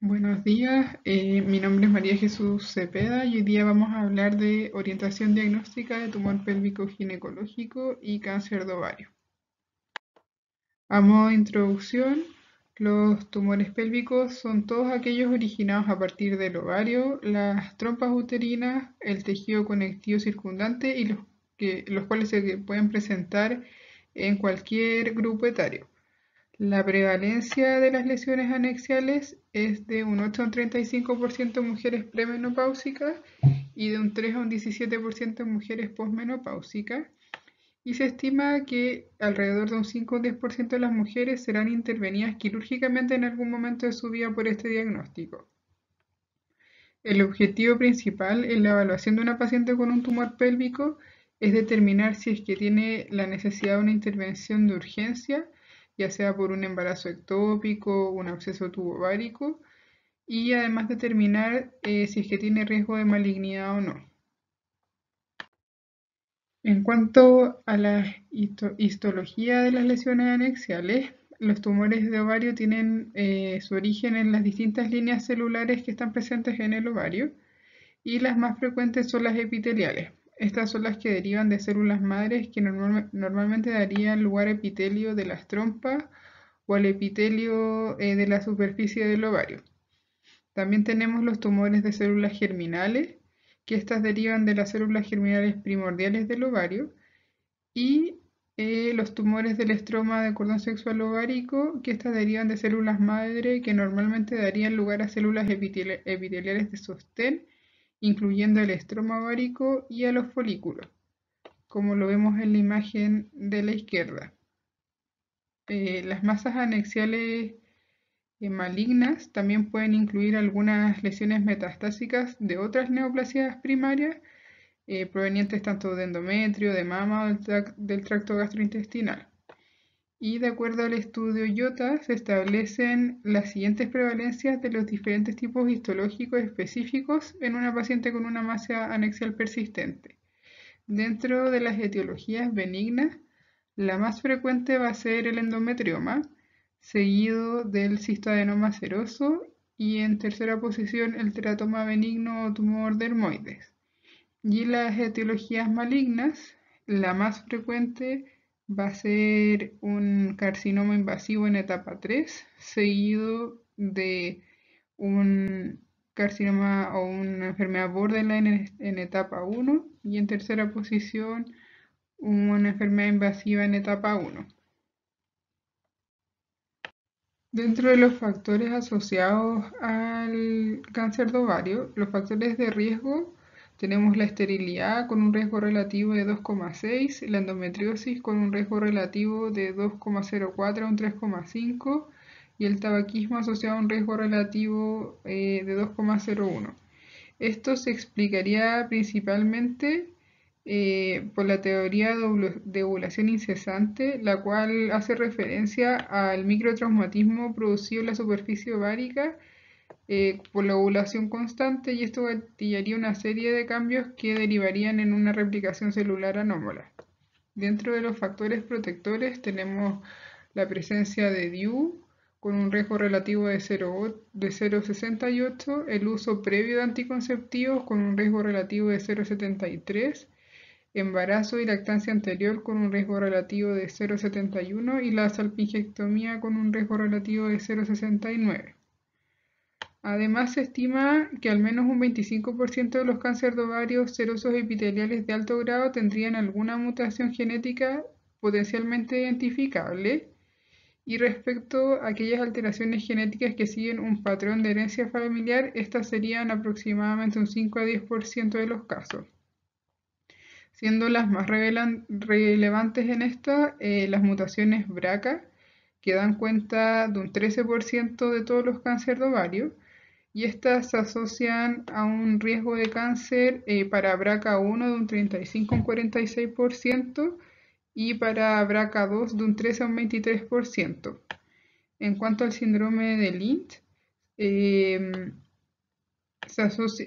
Buenos días, eh, mi nombre es María Jesús Cepeda y hoy día vamos a hablar de orientación diagnóstica de tumor pélvico ginecológico y cáncer de ovario. A modo de introducción, los tumores pélvicos son todos aquellos originados a partir del ovario, las trompas uterinas, el tejido conectivo circundante y los, los cuales se pueden presentar en cualquier grupo etario. La prevalencia de las lesiones anexiales es de un 8 a un 35% en mujeres premenopáusicas y de un 3 a un 17% en mujeres posmenopáusicas. Y se estima que alrededor de un 5 o 10% de las mujeres serán intervenidas quirúrgicamente en algún momento de su vida por este diagnóstico. El objetivo principal en la evaluación de una paciente con un tumor pélvico es determinar si es que tiene la necesidad de una intervención de urgencia ya sea por un embarazo ectópico, un absceso tubovárico, y además determinar eh, si es que tiene riesgo de malignidad o no. En cuanto a la histología de las lesiones anexiales, los tumores de ovario tienen eh, su origen en las distintas líneas celulares que están presentes en el ovario y las más frecuentes son las epiteliales, estas son las que derivan de células madres que normalmente darían lugar a epitelio de las trompas o al epitelio eh, de la superficie del ovario. También tenemos los tumores de células germinales, que estas derivan de las células germinales primordiales del ovario, y eh, los tumores del estroma de cordón sexual ovárico, que estas derivan de células madre que normalmente darían lugar a células epiteliales de sostén incluyendo el estroma ovárico y a los folículos, como lo vemos en la imagen de la izquierda. Eh, las masas anexiales eh, malignas también pueden incluir algunas lesiones metastásicas de otras neoplasias primarias eh, provenientes tanto de endometrio, de mama o del tracto gastrointestinal. Y de acuerdo al estudio IOTA, se establecen las siguientes prevalencias de los diferentes tipos histológicos específicos en una paciente con una masa anexial persistente. Dentro de las etiologías benignas, la más frecuente va a ser el endometrioma, seguido del cistoadenoma seroso y en tercera posición el teratoma benigno o tumor dermoides. Y las etiologías malignas, la más frecuente va a ser un carcinoma invasivo en etapa 3, seguido de un carcinoma o una enfermedad borderline en, etapa 1 y en tercera posición una enfermedad invasiva en etapa 1. Dentro de los factores asociados al cáncer de ovario, los factores de riesgo tenemos la esterilidad con un riesgo relativo de 2,6, la endometriosis con un riesgo relativo de 2,04 a un 3,5 y el tabaquismo asociado a un riesgo relativo eh, de 2,01. Esto se explicaría principalmente eh, por la teoría de ovulación incesante, la cual hace referencia al microtraumatismo producido en la superficie ovárica eh, la ovulación constante y esto gatillaría una serie de cambios que derivarían en una replicación celular anómala. Dentro de los factores protectores tenemos la presencia de DIU con un riesgo relativo de 0,68, el uso previo de anticonceptivos con un riesgo relativo de 0,73, embarazo y lactancia anterior con un riesgo relativo de 0,71 y la salpingectomía con un riesgo relativo de 0,69. Además, se estima que al menos un 25% de los cánceres de ovarios serosos epiteliales de alto grado tendrían alguna mutación genética potencialmente identificable. Y respecto a aquellas alteraciones genéticas que siguen un patrón de herencia familiar, estas serían aproximadamente un 5 a 10% de los casos. Siendo las más relevantes en esta, eh, las mutaciones BRCA, que dan cuenta de un 13% de todos los cánceres de y estas se asocian a un riesgo de cáncer eh, para BRCA1 de un 35 a un 46% y para BRCA2 de un 3% a un 23%. En cuanto al síndrome de Lynch, em,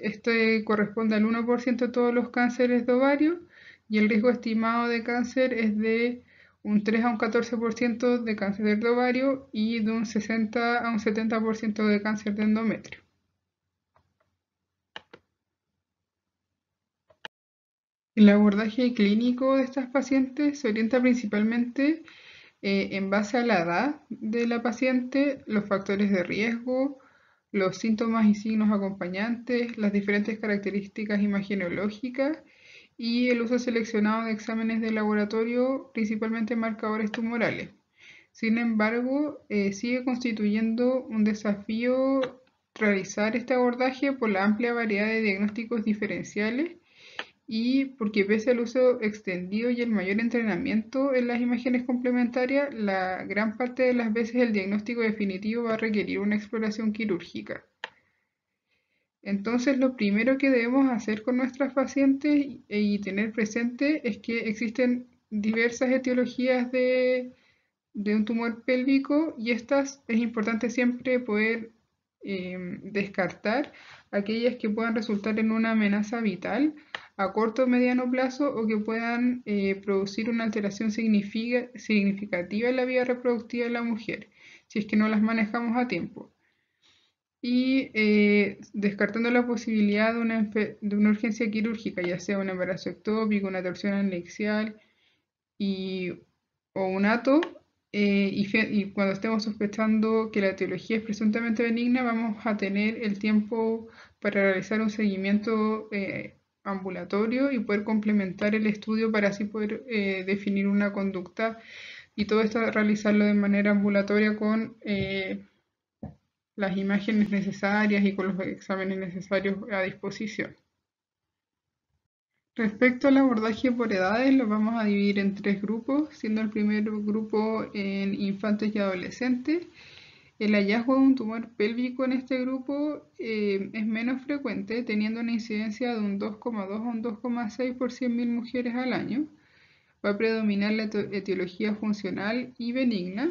este corresponde al 1% de todos los cánceres de ovario y el riesgo estimado de cáncer es de un 3 a un 14% de cáncer de ovario y de un 60 a un 70% de cáncer de endometrio. El abordaje clínico de estas pacientes se orienta principalmente eh, en base a la edad de la paciente, los factores de riesgo, los síntomas y signos acompañantes, las diferentes características imaginológicas y el uso seleccionado de exámenes de laboratorio, principalmente marcadores tumorales. Sin embargo, eh, sigue constituyendo un desafío realizar este abordaje por la amplia variedad de diagnósticos diferenciales y porque pese al uso extendido y el mayor entrenamiento en las imágenes complementarias, la gran parte de las veces el diagnóstico definitivo va a requerir una exploración quirúrgica. Entonces, lo primero que debemos hacer con nuestras pacientes e-, y tener presente es que existen diversas etiologías de, un tumor pélvico y estas es importante siempre poder em, descartar aquellas que puedan resultar en una amenaza vital a corto o mediano plazo o que puedan eh, producir una alteración significativa en la vida reproductiva de la mujer, si es que no las manejamos a tiempo. Y eh, descartando la posibilidad de una, de urgencia quirúrgica, ya sea un embarazo ectópico, una torsión anexial y, o un ato, eh, y, cuando estemos sospechando que la etiología es presuntamente benigna, vamos a tener el tiempo para realizar un seguimiento ambulatorio y poder complementar el estudio para así poder eh, definir una conducta y todo esto realizarlo de manera ambulatoria con eh, las imágenes necesarias y con los exámenes necesarios a disposición. Respecto al abordaje por edades, lo vamos a dividir en tres grupos, siendo el primer grupo en infantes y adolescentes, el hallazgo de un tumor pélvico en este grupo eh, es menos frecuente, teniendo una incidencia de un 2,2 a un 2,6 por 100.000 mujeres al año. Va a predominar la etiología funcional y benigna.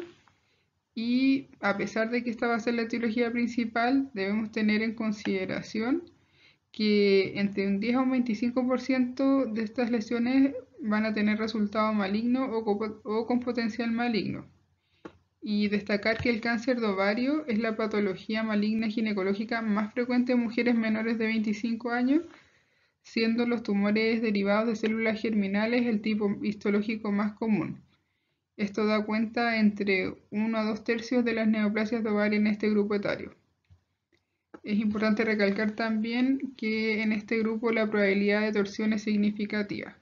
Y a pesar de que esta va a ser la etiología principal, debemos tener en consideración que entre un 10 a un 25% de estas lesiones van a tener resultado maligno o con potencial maligno. Y destacar que el cáncer de ovario es la patología maligna ginecológica más frecuente en mujeres menores de 25 años, siendo los tumores derivados de células germinales el tipo histológico más común. Esto da cuenta entre 1 a 2 tercios de las neoplasias de ovario en este grupo etario. Es importante recalcar también que en este grupo la probabilidad de torsión es significativa.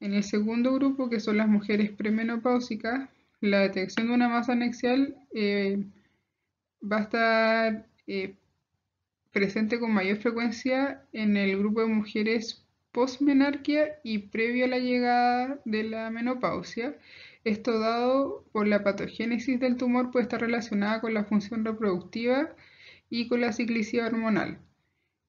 En el segundo grupo, que son las mujeres premenopáusicas, la detección de una masa anexial eh, va a estar eh, presente con mayor frecuencia en el grupo de mujeres postmenarquia y previo a la llegada de la menopausia. Esto dado por la patogénesis del tumor puede estar relacionada con la función reproductiva y con la ciclicidad hormonal.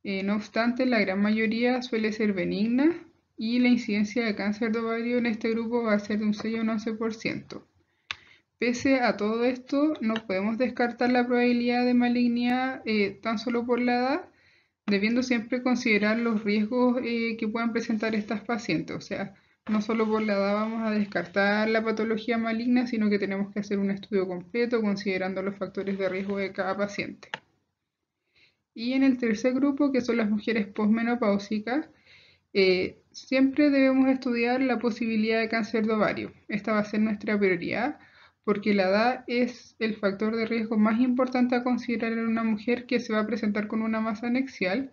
Eh, no obstante, la gran mayoría suele ser benigna y la incidencia de cáncer de ovario en este grupo va a ser de un 6 o un 11%. Pese a todo esto, no podemos descartar la probabilidad de malignidad eh, tan solo por la edad, debiendo siempre considerar los riesgos eh, que puedan presentar estas pacientes. O sea, no solo por la edad vamos a descartar la patología maligna, sino que tenemos que hacer un estudio completo considerando los factores de riesgo de cada paciente. Y en el tercer grupo, que son las mujeres posmenopáusicas, eh, siempre debemos estudiar la posibilidad de cáncer de ovario. Esta va a ser nuestra prioridad porque la edad es el factor de riesgo más importante a considerar en una mujer que se va a presentar con una masa anexial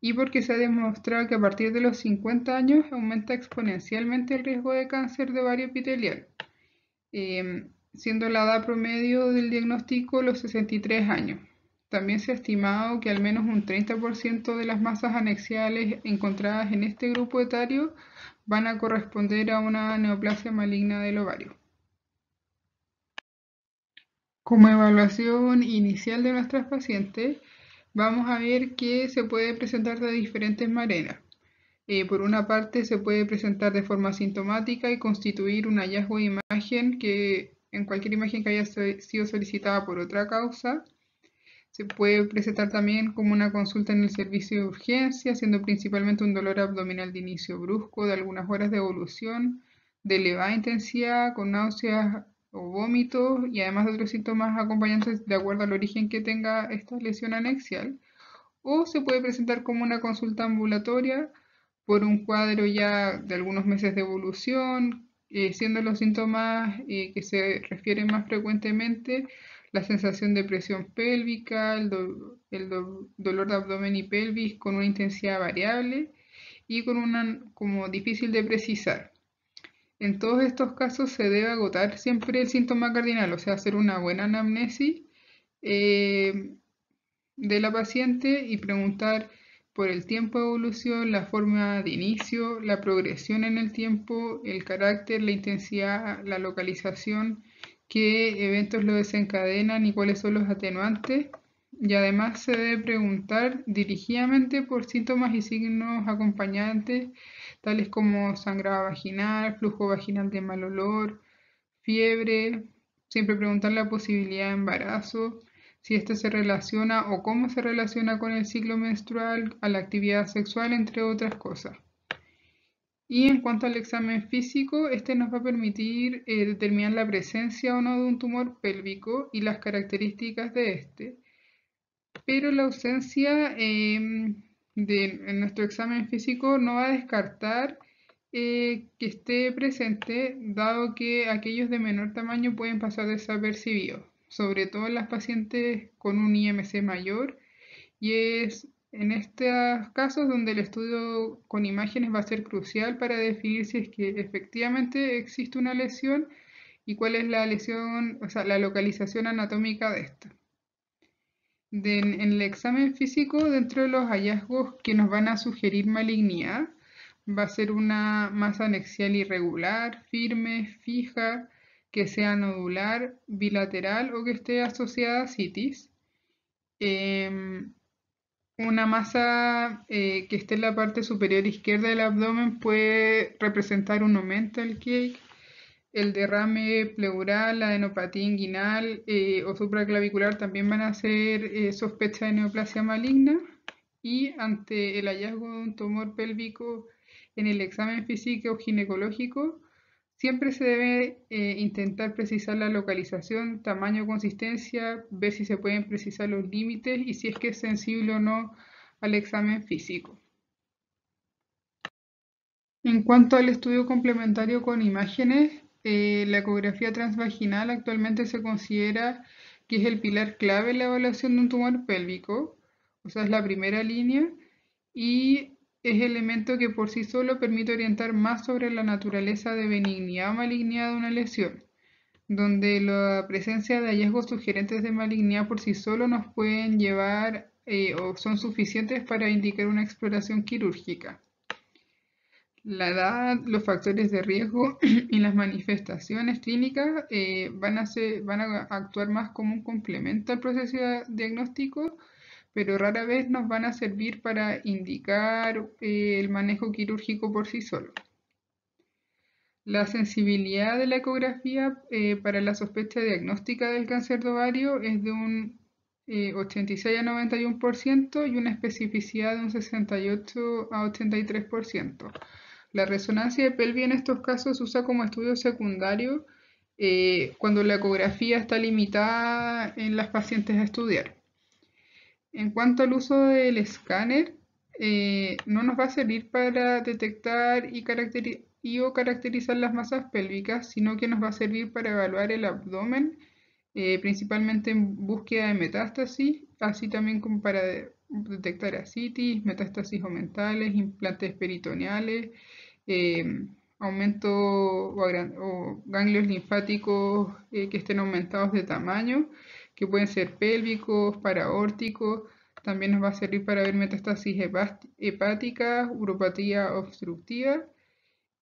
y porque se ha demostrado que a partir de los 50 años aumenta exponencialmente el riesgo de cáncer de ovario epitelial, em, siendo la edad promedio del diagnóstico los 63 años. También se ha estimado que al menos un 30% de las masas anexiales encontradas en este grupo etario van a corresponder a una neoplasia maligna del ovario. Como evaluación inicial de nuestras pacientes, vamos a ver que se puede presentar de diferentes maneras. Eh, por una parte, se puede presentar de forma sintomática y constituir un hallazgo de imagen que en cualquier imagen que haya sido solicitada por otra causa. Se puede presentar también como una consulta en el servicio de urgencia, siendo principalmente un dolor abdominal de inicio brusco de algunas horas de evolución, de elevada intensidad, con náuseas o vómitos y además de otros síntomas acompañantes de acuerdo al origen que tenga esta lesión anexial. O se puede presentar como una consulta ambulatoria por un cuadro ya de algunos meses de evolución, eh, siendo los síntomas eh, que se refieren más frecuentemente la sensación de presión pélvica, el, dolor de abdomen y pelvis con una intensidad variable y con una como difícil de precisar. En todos estos casos se debe agotar siempre el síntoma cardinal, o sea, hacer una buena anamnesis eh, de la paciente y preguntar por el tiempo de evolución, la forma de inicio, la progresión en el tiempo, el carácter, la intensidad, la localización, qué eventos lo desencadenan y cuáles son los atenuantes. Y además se debe preguntar dirigidamente por síntomas y signos acompañantes tales como sangrado vaginal, flujo vaginal de mal olor, fiebre, siempre preguntar la posibilidad de embarazo, si esto se relaciona o cómo se relaciona con el ciclo menstrual, a la actividad sexual, entre otras cosas. Y en cuanto al examen físico, este nos va a permitir eh, determinar la presencia o no de un tumor pélvico y las características de este, pero la ausencia em, de, en nuestro examen físico no va a descartar eh, que esté presente, dado que aquellos de menor tamaño pueden pasar desapercibidos, sobre todo en las pacientes con un IMC mayor, y es en estos casos donde el estudio con imágenes va a ser crucial para definir si es que efectivamente existe una lesión y cuál es la lesión, o sea, la localización anatómica de esta en el examen físico, dentro de los hallazgos que nos van a sugerir malignidad, va a ser una masa anexial irregular, firme, fija, que sea nodular, bilateral o que esté asociada a citis. Em, una masa eh, que esté en la parte superior izquierda del abdomen puede representar un aumento del cake el derrame pleural, la adenopatía inguinal eh, o supraclavicular también van a ser eh, sospechas de neoplasia maligna y ante el hallazgo de un tumor pélvico en el examen físico o ginecológico, siempre se debe eh, intentar precisar la localización, tamaño, consistencia, ver si se pueden precisar los límites y si es que es sensible o no al examen físico. En cuanto al estudio complementario con imágenes, eh, la ecografía transvaginal actualmente se considera que es el pilar clave en la evaluación de un tumor pélvico, o sea, es la primera línea y es elemento que por sí solo permite orientar más sobre la naturaleza de benignidad o malignidad de una lesión, donde la presencia de hallazgos sugerentes de malignidad por sí solo nos pueden llevar eh, o son suficientes para indicar una exploración quirúrgica la edad, los factores de riesgo y las manifestaciones clínicas eh, van, a actuar más como un complemento al proceso diagnóstico, pero rara vez nos van a servir para indicar eh, el manejo quirúrgico por sí solo. La sensibilidad de la ecografía eh, para la sospecha diagnóstica del cáncer de ovario es de un 86 a 91% y una especificidad de un 68 a 83%. La resonancia de pelvis en estos casos se usa como estudio secundario eh, cuando la ecografía está limitada en las pacientes a estudiar. En cuanto al uso del escáner, eh, no nos va a servir para detectar y, o caracterizar las masas pélvicas, sino que nos va a servir para evaluar el abdomen, eh, principalmente en búsqueda de metástasis, así también como para detectar asitis, metástasis mentales, implantes peritoneales, eh, aumento o, ganglios linfáticos eh, que estén aumentados de tamaño, que pueden ser pélvicos, paraórticos, también nos va a servir para ver metástasis hepática, uropatía obstructiva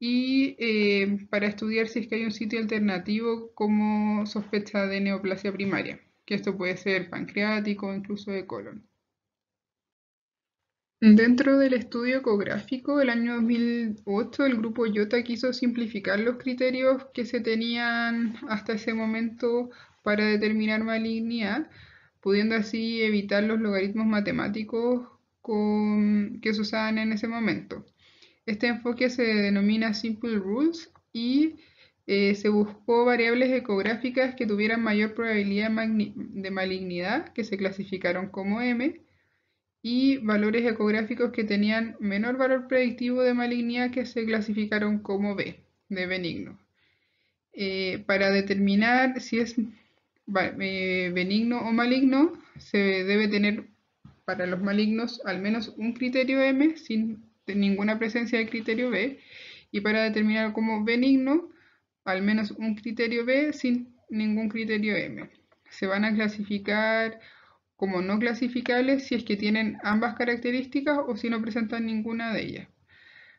y eh, para estudiar si es que hay un sitio alternativo como sospecha de neoplasia primaria, que esto puede ser pancreático o incluso de colon. Dentro del estudio ecográfico del año 2008, el grupo IOTA quiso simplificar los criterios que se tenían hasta ese momento para determinar malignidad, pudiendo así evitar los logaritmos matemáticos que se usaban en ese momento. Este enfoque se denomina Simple Rules y eh, se buscó variables ecográficas que tuvieran mayor probabilidad de malignidad, que se clasificaron como M, y valores ecográficos que tenían menor valor predictivo de malignidad que se clasificaron como B, de benigno. Eh, para determinar si es eh, benigno o maligno, se debe tener para los malignos al menos un criterio M sin ninguna presencia de criterio B y para determinar como benigno al menos un criterio B sin ningún criterio M. Se van a clasificar como no clasificables si es que tienen ambas características o si no presentan ninguna de ellas.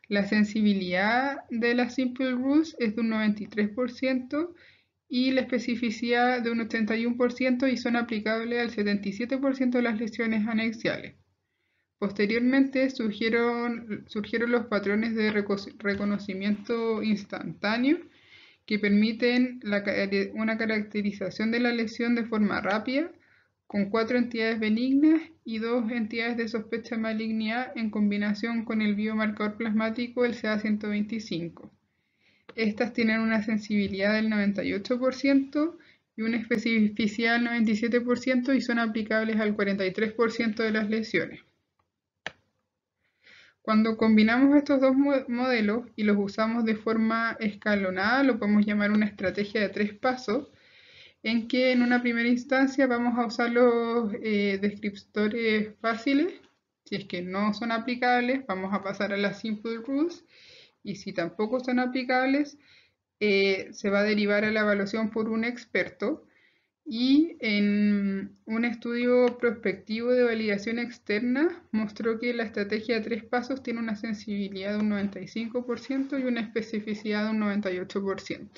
La sensibilidad de las Simple Rules es de un 93% y la especificidad de un 81% y son aplicables al 77% de las lesiones anexiales. Posteriormente surgieron, los patrones de reconocimiento instantáneo que permiten una caracterización de la lesión de forma rápida con cuatro entidades benignas y dos entidades de sospecha malignidad en combinación con el biomarcador plasmático, el CA125. Estas tienen una sensibilidad del 98% y una especificidad del 97% y son aplicables al 43% de las lesiones. Cuando combinamos estos dos modelos y los usamos de forma escalonada, lo podemos llamar una estrategia de tres pasos, en que en una primera instancia vamos a usar los eh, descriptores fáciles. Si es que no son aplicables, vamos a pasar a las simple rules. Y si tampoco son aplicables, eh, se va a derivar a la evaluación por un experto. Y en un estudio prospectivo de validación externa mostró que la estrategia de tres pasos tiene una sensibilidad de un 95% y una especificidad de un 98%.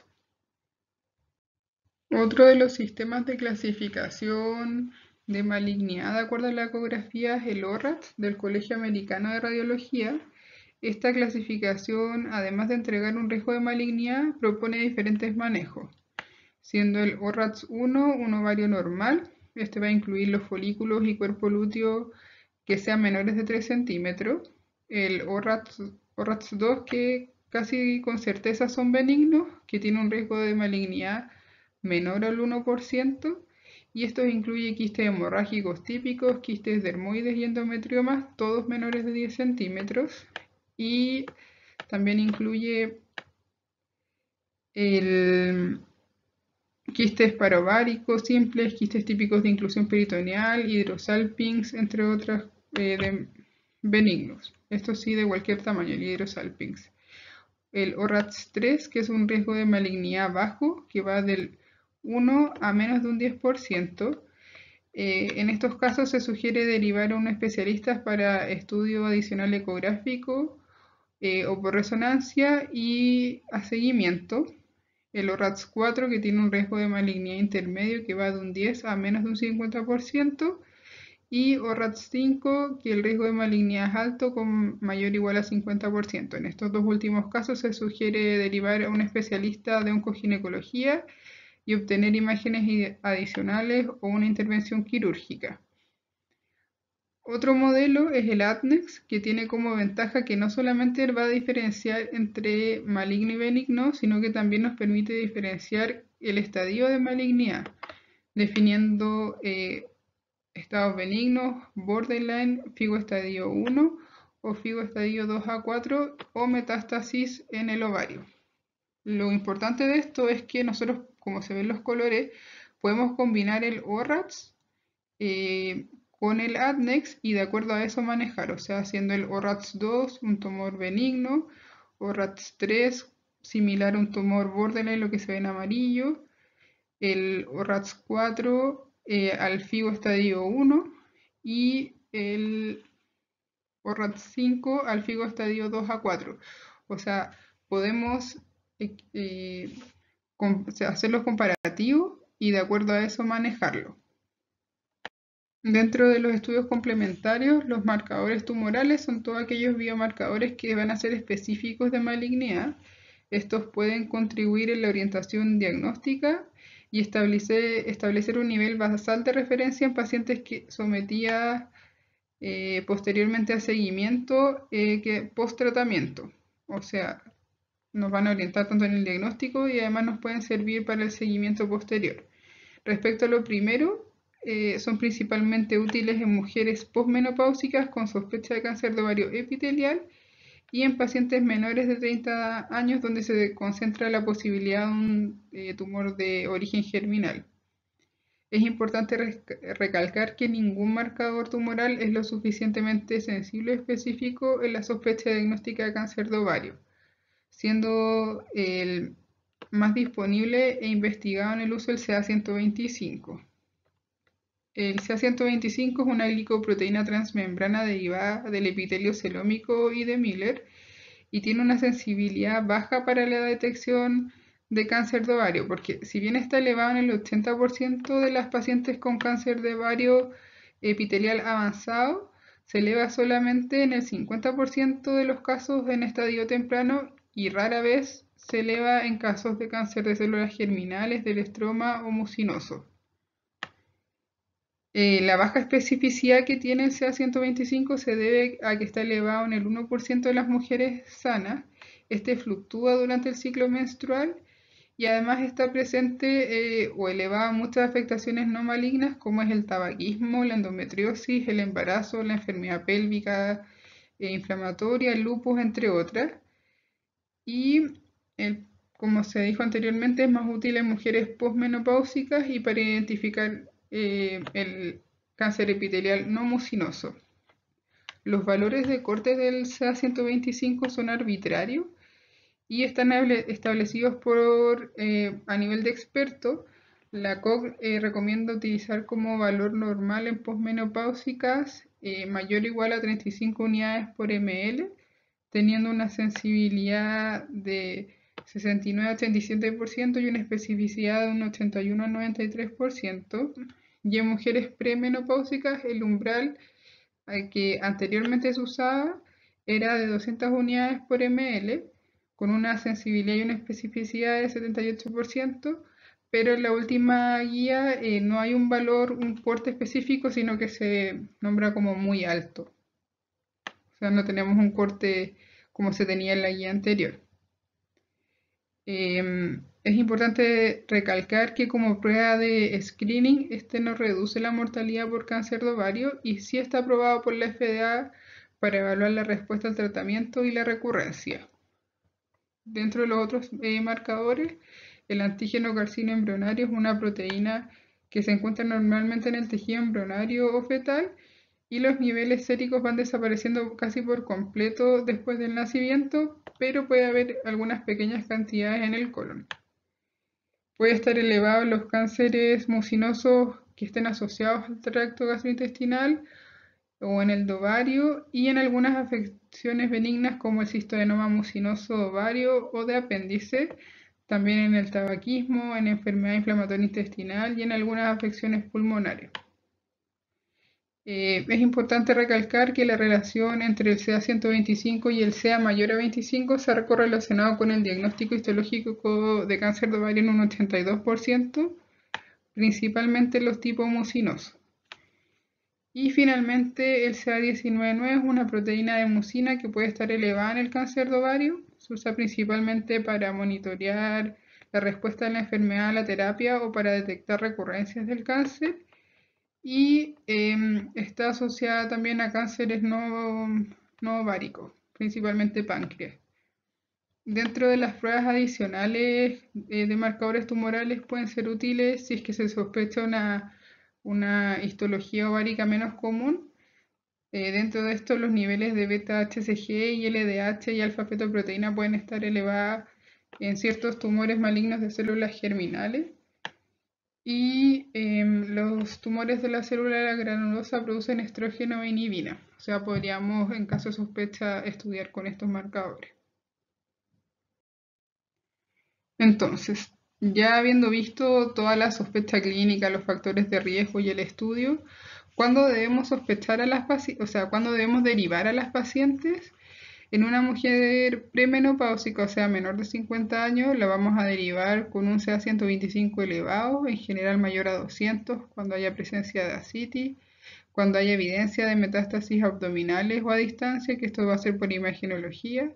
Otro de los sistemas de clasificación de malignidad, de acuerdo a la ecografía, es el ORAT del Colegio Americano de Radiología. Esta clasificación, además de entregar un riesgo de malignidad, propone diferentes manejos, siendo el ORATS 1 un ovario normal. Este va a incluir los folículos y cuerpo lúteo que sean menores de 3 centímetros. El ORATS, 2, que casi con certeza son benignos, que tiene un riesgo de malignidad menor al 1%, y esto incluye quistes hemorrágicos típicos, quistes dermoides y endometriomas, todos menores de 10 centímetros, y también incluye el quistes parováricos simples, quistes típicos de inclusión peritoneal, hidrosalpings, entre otras eh, benignos. Esto sí de cualquier tamaño, el hidrosalpings. El ORATS 3, que es un riesgo de malignidad bajo, que va del 1 a menos de un 10%. Eh, en estos casos se sugiere derivar a un especialista para estudio adicional ecográfico eh, o por resonancia y a seguimiento. El ORATS 4 que tiene un riesgo de malignidad intermedio que va de un 10 a menos de un 50% y ORATS 5 que el riesgo de malignidad es alto con mayor o igual a 50%. En estos dos últimos casos se sugiere derivar a un especialista de oncoginecología y obtener imágenes adicionales o una intervención quirúrgica. Otro modelo es el ADNEX, que tiene como ventaja que no solamente va a diferenciar entre maligno y benigno, sino que también nos permite diferenciar el estadio de malignidad, definiendo eh, estados benignos, borderline, FIGO estadio 1 o FIGO estadio 2 a 4 o metástasis en el ovario. Lo importante de esto es que nosotros como se ven los colores, podemos combinar el ORATS eh, con el ADNEX y de acuerdo a eso manejar, o sea, haciendo el ORATS 2 un tumor benigno, ORATS 3 similar a un tumor borderline, lo que se ve en amarillo, el ORATS 4 eh, al FIGO estadio 1 y el ORATS 5 al FIGO estadio 2 a 4. O sea, podemos eh, hacer los comparativos y de acuerdo a eso manejarlo. Dentro de los estudios complementarios, los marcadores tumorales son todos aquellos biomarcadores que van a ser específicos de malignidad. Estos pueden contribuir en la orientación diagnóstica y establecer, establecer un nivel basal de referencia en pacientes que sometía eh, posteriormente a seguimiento eh, que post-tratamiento. O sea, nos van a orientar tanto en el diagnóstico y además nos pueden servir para el seguimiento posterior. Respecto a lo primero, eh, son principalmente útiles en mujeres posmenopáusicas con sospecha de cáncer de ovario epitelial y en pacientes menores de 30 años donde se concentra la posibilidad de un eh, tumor de origen germinal. Es importante recalcar que ningún marcador tumoral es lo suficientemente sensible o específico en la sospecha diagnóstica de cáncer de ovario siendo el más disponible e investigado en el uso el CA125. El CA125 es una glicoproteína transmembrana derivada del epitelio celómico y de Miller y tiene una sensibilidad baja para la detección de cáncer de ovario, porque si bien está elevado en el 80% de las pacientes con cáncer de ovario epitelial avanzado, se eleva solamente en el 50% de los casos en estadio temprano y rara vez se eleva en casos de cáncer de células germinales del estroma o mucinoso. Eh, la baja especificidad que tiene el CA125 se debe a que está elevado en el 1% de las mujeres sanas. Este fluctúa durante el ciclo menstrual y además está presente eh, o elevado en muchas afectaciones no malignas como es el tabaquismo, la endometriosis, el embarazo, la enfermedad pélvica eh, inflamatoria, el lupus, entre otras y como se dijo anteriormente es más útil en mujeres posmenopáusicas y para identificar eh, el cáncer epitelial no mucinoso. Los valores de corte del CA125 son arbitrarios y están establecidos por, eh, a nivel de experto. La COG eh, recomienda utilizar como valor normal en posmenopáusicas mayor o igual a 35 unidades por ml teniendo una sensibilidad de 69-87% y una especificidad de un 81-93%, y en mujeres premenopáusicas el umbral que anteriormente se usaba era de 200 unidades por ml, con una sensibilidad y una especificidad de 78%, pero en la última guía eh, no hay un valor, un porte específico, sino que se nombra como muy alto no tenemos un corte como se tenía en la guía anterior. Em, es importante recalcar que como prueba de screening, este no reduce la mortalidad por cáncer de ovario y sí está aprobado por la FDA para evaluar la respuesta al tratamiento y la recurrencia. Dentro de los otros eh, marcadores, el antígeno carcino embrionario es una proteína que se encuentra normalmente en el tejido embrionario o fetal y los niveles séricos van desapareciendo casi por completo después del nacimiento, pero puede haber algunas pequeñas cantidades en el colon. Puede estar elevado los cánceres mucinosos que estén asociados al tracto gastrointestinal o en el ovario y en algunas afecciones benignas como el cistodenoma mucinoso ovario o de apéndice, también en el tabaquismo, en enfermedad inflamatoria intestinal y en algunas afecciones pulmonares. Eh, es importante recalcar que la relación entre el CA 125 y el CA mayor a 25 se ha correlacionado con el diagnóstico histológico de cáncer de ovario en un 82%, principalmente los tipos mucinos. Y finalmente, el CA19-9 es una proteína de mucina que puede estar elevada en el cáncer de ovario. Se usa principalmente para monitorear la respuesta de la enfermedad a la terapia o para detectar recurrencias del cáncer y em, está asociada también a cánceres no, no ováricos, principalmente páncreas. Dentro de las pruebas adicionales eh, de marcadores tumorales pueden ser útiles si es que se sospecha una, histología ovárica menos común. Eh, dentro de esto los niveles de beta-HCG y LDH y alfa-fetoproteína pueden estar elevados en ciertos tumores malignos de células germinales. Y em, los tumores de la célula granulosa producen estrógeno e inhibina. O sea, podríamos, en caso de sospecha, estudiar con estos marcadores. Entonces, ya habiendo visto toda la sospecha clínica, los factores de riesgo y el estudio, ¿cuándo debemos sospechar a las O sea, ¿cuándo debemos derivar a las pacientes? En una mujer premenopáusica, o sea, menor de 50 años, la vamos a derivar con un CA125 elevado, en general mayor a 200, cuando haya presencia de ascitis, cuando haya evidencia de metástasis abdominales o a distancia, que esto va a ser por imagenología,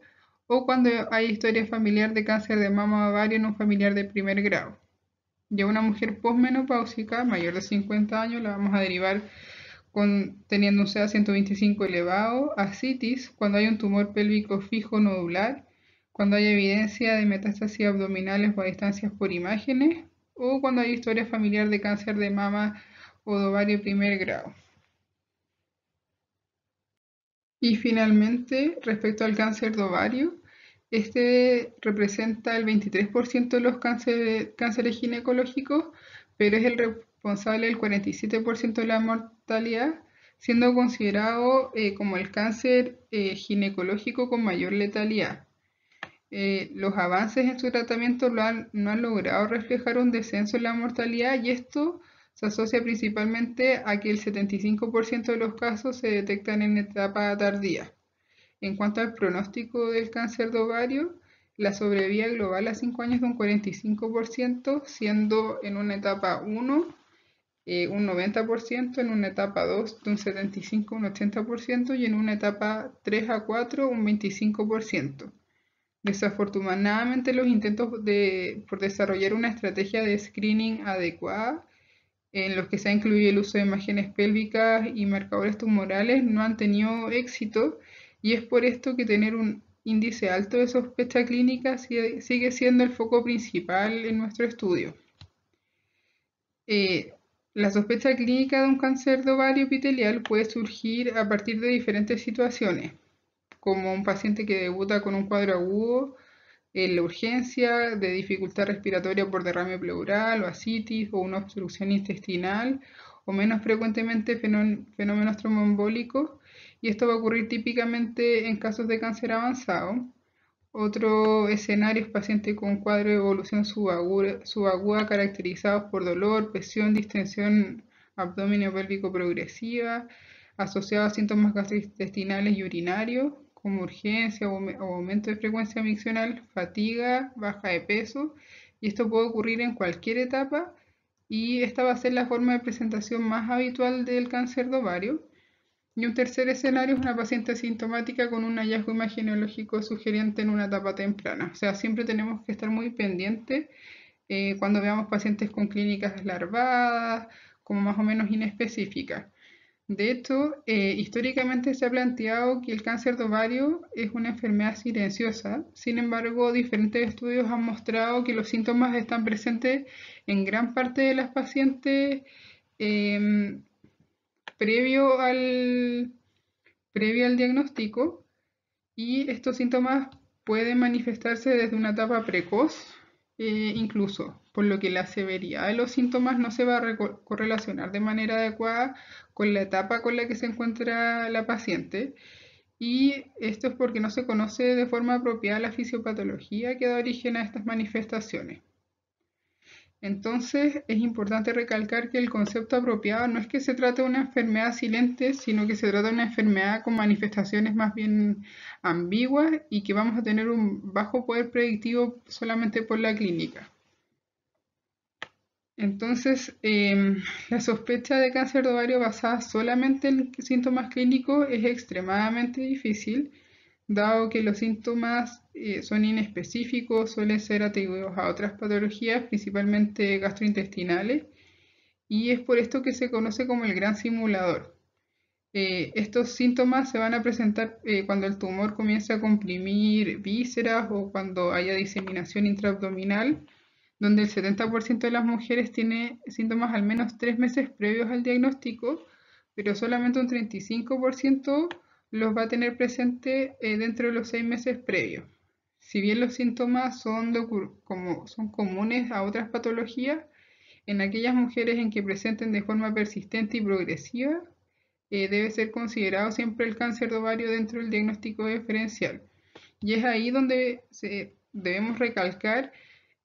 o cuando hay historia familiar de cáncer de mama ovario en un familiar de primer grado. Y una mujer posmenopáusica, mayor de 50 años, la vamos a derivar con, teniendo un CA 125 elevado, ascitis cuando hay un tumor pélvico fijo nodular, cuando hay evidencia de metástasis abdominales o a distancias por imágenes, o cuando hay historia familiar de cáncer de mama o de ovario primer grado. Y finalmente, respecto al cáncer de ovario, este representa el 23% de los cánceres ginecológicos, pero es el responsable del 47% de la mortalidad, siendo considerado eh, como el cáncer eh, ginecológico con mayor letalidad. Eh, los avances en su tratamiento no han logrado reflejar un descenso en la mortalidad y esto se asocia principalmente a que el 75% de los casos se detectan en etapa tardía. En cuanto al pronóstico del cáncer de ovario, la sobrevía global a 5 años de un 45%, siendo en una etapa 1 eh, un 90%, en una etapa 2 de un 75% un 80% y en una etapa 3 a 4 un 25%. Desafortunadamente los intentos de, por desarrollar una estrategia de screening adecuada en los que se ha incluido el uso de imágenes pélvicas y marcadores tumorales no han tenido éxito y es por esto que tener un índice alto de sospecha clínica sigue siendo el foco principal en nuestro estudio. Eh, la sospecha clínica de un cáncer de ovario epitelial puede surgir a partir de diferentes situaciones, como un paciente que debuta con un cuadro agudo en la urgencia, de dificultad respiratoria por derrame pleural o asitis o una obstrucción intestinal, o menos frecuentemente fenómenos tromboembólicos, y esto va a ocurrir típicamente en casos de cáncer avanzado otro escenario es paciente con cuadro de evolución subaguda, caracterizado caracterizados por dolor, presión, distensión abdominio pélvico progresiva, asociado a síntomas gastrointestinales y urinarios, como urgencia o aumento de frecuencia miccional, fatiga, baja de peso, y esto puede ocurrir en cualquier etapa, y esta va a ser la forma de presentación más habitual del cáncer de ovario. Y un tercer escenario es una paciente asintomática con un hallazgo imaginológico sugerente en una etapa temprana. O sea, siempre tenemos que estar muy pendientes eh, cuando veamos pacientes con clínicas larvadas, como más o menos inespecíficas. De hecho, eh, históricamente se ha planteado que el cáncer de ovario es una enfermedad silenciosa. Sin embargo, diferentes estudios han mostrado que los síntomas están presentes en gran parte de las pacientes. Eh, previo al, previo al diagnóstico y estos síntomas pueden manifestarse desde una etapa precoz eh, incluso, por lo que la severidad de los síntomas no se va a correlacionar de manera adecuada con la etapa con la que se encuentra la paciente. Y esto es porque no se conoce de forma apropiada la fisiopatología que da origen a estas manifestaciones. Entonces es importante recalcar que el concepto apropiado no es que se trate de una enfermedad silente, sino que se trata de una enfermedad con manifestaciones más bien ambiguas y que vamos a tener un bajo poder predictivo solamente por la clínica. Entonces, em, la sospecha de cáncer de ovario basada solamente en síntomas clínicos es extremadamente difícil Dado que los síntomas eh, son inespecíficos, suelen ser atribuidos a otras patologías, principalmente gastrointestinales, y es por esto que se conoce como el gran simulador. Eh, estos síntomas se van a presentar eh, cuando el tumor comienza a comprimir vísceras o cuando haya diseminación intraabdominal, donde el 70% de las mujeres tiene síntomas al menos tres meses previos al diagnóstico, pero solamente un 35% los va a tener presente eh, dentro de los seis meses previos. Si bien los síntomas son, como, son comunes a otras patologías, en aquellas mujeres en que presenten de forma persistente y progresiva, eh, debe ser considerado siempre el cáncer de ovario dentro del diagnóstico diferencial. Y es ahí donde se, debemos recalcar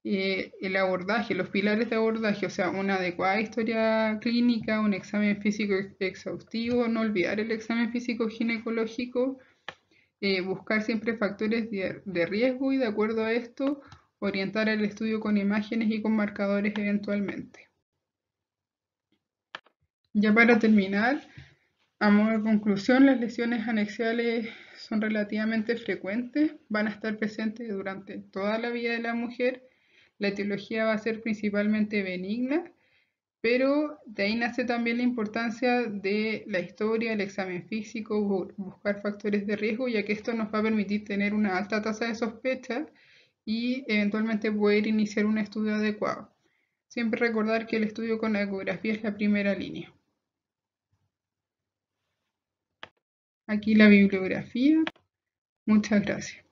eh, el abordaje, los pilares de abordaje, o sea, una adecuada historia clínica, un examen físico exhaustivo, no olvidar el examen físico ginecológico, eh, buscar siempre factores de, riesgo y de acuerdo a esto, orientar el estudio con imágenes y con marcadores eventualmente. Ya para terminar, a modo de conclusión, las lesiones anexiales son relativamente frecuentes, van a estar presentes durante toda la vida de la mujer la etiología va a ser principalmente benigna, pero de ahí nace también la importancia de la historia, el examen físico, buscar factores de riesgo, ya que esto nos va a permitir tener una alta tasa de sospecha y eventualmente poder iniciar un estudio adecuado. Siempre recordar que el estudio con la ecografía es la primera línea. Aquí la bibliografía. Muchas gracias.